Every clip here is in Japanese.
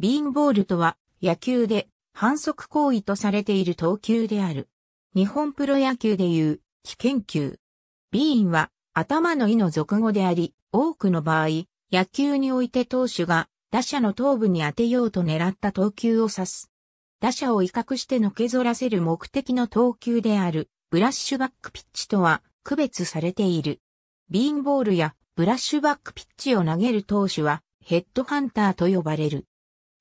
ビーンボールとは野球で反則行為とされている投球である。日本プロ野球でいう危険球。ビーンは頭の意の俗語であり、多くの場合、野球において投手が打者の頭部に当てようと狙った投球を指す。打者を威嚇してのけぞらせる目的の投球であるブラッシュバックピッチとは区別されている。ビーンボールやブラッシュバックピッチを投げる投手はヘッドハンターと呼ばれる。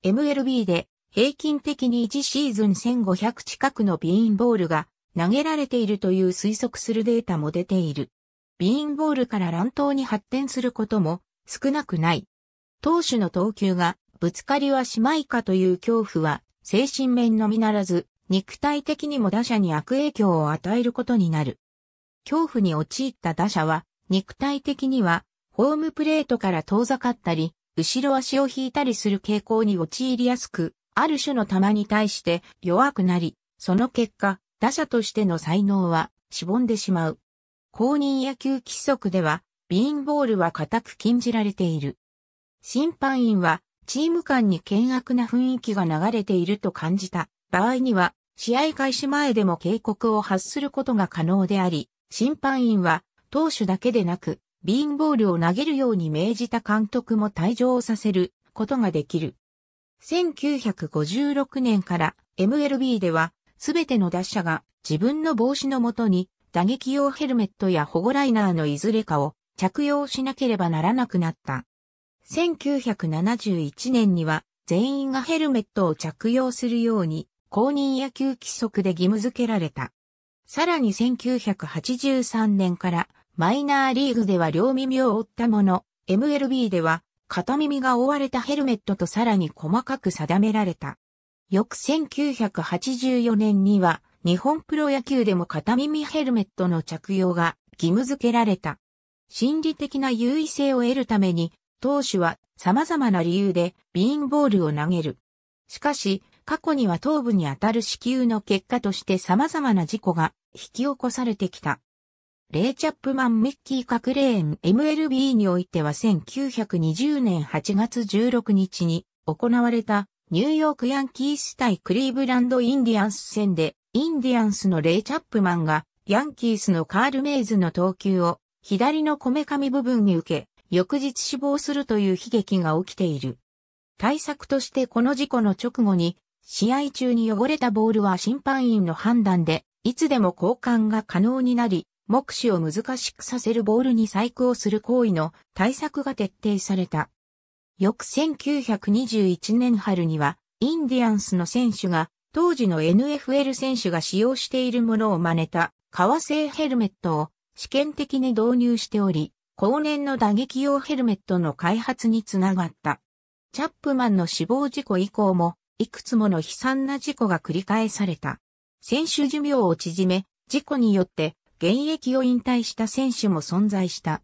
MLB で平均的に1シーズン1500近くのビーンボールが投げられているという推測するデータも出ている。ビーンボールから乱闘に発展することも少なくない。投手の投球がぶつかりはしまいかという恐怖は精神面のみならず肉体的にも打者に悪影響を与えることになる。恐怖に陥った打者は肉体的にはホームプレートから遠ざかったり後ろ足を引いたりする傾向に陥りやすく、ある種の球に対して弱くなり、その結果、打者としての才能はしぼんでしまう。公認野球規則では、ビーンボールは固く禁じられている。審判員は、チーム間に険悪な雰囲気が流れていると感じた場合には、試合開始前でも警告を発することが可能であり、審判員は、投手だけでなく、ビーンボールを投げるように命じた監督も退場させることができる。1956年から MLB ではすべての打者が自分の帽子のもとに打撃用ヘルメットや保護ライナーのいずれかを着用しなければならなくなった。1971年には全員がヘルメットを着用するように公認野球規則で義務付けられた。さらに1983年からマイナーリーグでは両耳を折ったもの、MLB では片耳が覆われたヘルメットとさらに細かく定められた。翌1984年には日本プロ野球でも片耳ヘルメットの着用が義務付けられた。心理的な優位性を得るために投手は様々な理由でビーンボールを投げる。しかし過去には頭部に当たる支給の結果として様々な事故が引き起こされてきた。レイ・チャップマン・ミッキー・カクレーン MLB においては1920年8月16日に行われたニューヨークヤンキース対クリーブランド・インディアンス戦でインディアンスのレイ・チャップマンがヤンキースのカール・メイズの投球を左のこめかみ部分に受け、翌日死亡するという悲劇が起きている。対策としてこの事故の直後に、試合中に汚れたボールは審判員の判断で、いつでも交換が可能になり、目視を難しくさせるボールに細工をする行為の対策が徹底された。翌1921年春には、インディアンスの選手が、当時の NFL 選手が使用しているものを真似た、革製ヘルメットを試験的に導入しており、後年の打撃用ヘルメットの開発につながった。チャップマンの死亡事故以降も、いくつもの悲惨な事故が繰り返された。選手寿命を縮め、事故によって現役を引退した選手も存在した。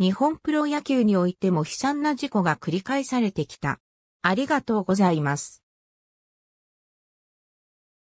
日本プロ野球においても悲惨な事故が繰り返されてきた。ありがとうございます。